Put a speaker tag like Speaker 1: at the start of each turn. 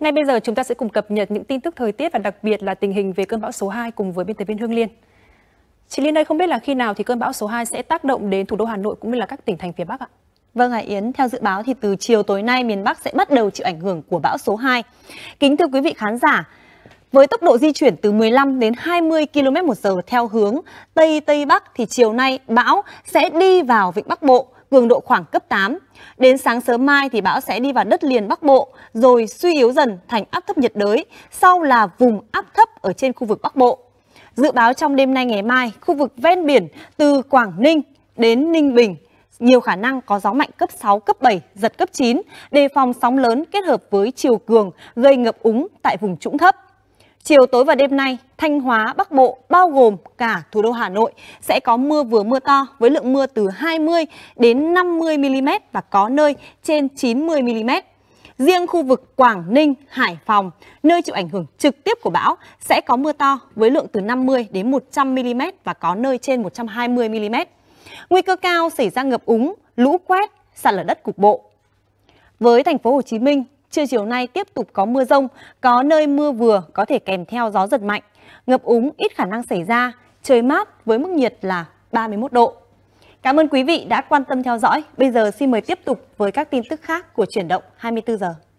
Speaker 1: Ngay bây giờ chúng ta sẽ cùng cập nhật những tin tức thời tiết và đặc biệt là tình hình về cơn bão số 2 cùng với biên tập viên Hương Liên. Chị Liên đây không biết là khi nào thì cơn bão số 2 sẽ tác động đến thủ đô Hà Nội cũng như là các tỉnh thành phía Bắc ạ? Vâng ạ à, Yến, theo dự báo thì từ chiều tối nay miền Bắc sẽ bắt đầu chịu ảnh hưởng
Speaker 2: của bão số 2. Kính thưa quý vị khán giả, với tốc độ di chuyển từ 15 đến 20 km một giờ theo hướng Tây Tây Bắc thì chiều nay bão sẽ đi vào Vịnh Bắc Bộ cường độ khoảng cấp 8. Đến sáng sớm mai thì bão sẽ đi vào đất liền Bắc Bộ, rồi suy yếu dần thành áp thấp nhiệt đới, sau là vùng áp thấp ở trên khu vực Bắc Bộ. Dự báo trong đêm nay ngày mai, khu vực ven biển từ Quảng Ninh đến Ninh Bình nhiều khả năng có gió mạnh cấp 6, cấp 7, giật cấp 9, đề phòng sóng lớn kết hợp với chiều cường gây ngập úng tại vùng trũng thấp. Chiều tối và đêm nay, Thanh Hóa, Bắc Bộ, bao gồm cả thủ đô Hà Nội, sẽ có mưa vừa mưa to với lượng mưa từ 20 đến 50 mm và có nơi trên 90 mm. Riêng khu vực Quảng Ninh, Hải Phòng, nơi chịu ảnh hưởng trực tiếp của bão, sẽ có mưa to với lượng từ 50 đến 100 mm và có nơi trên 120 mm. Nguy cơ cao xảy ra ngập úng, lũ quét, sạt lở đất cục bộ. Với thành phố Hồ Chí Minh, Trưa chiều nay tiếp tục có mưa rông, có nơi mưa vừa có thể kèm theo gió giật mạnh. Ngập úng ít khả năng xảy ra, trời mát với mức nhiệt là 31 độ. Cảm ơn quý vị đã quan tâm theo dõi. Bây giờ xin mời tiếp tục với các tin tức khác của chuyển động 24 giờ.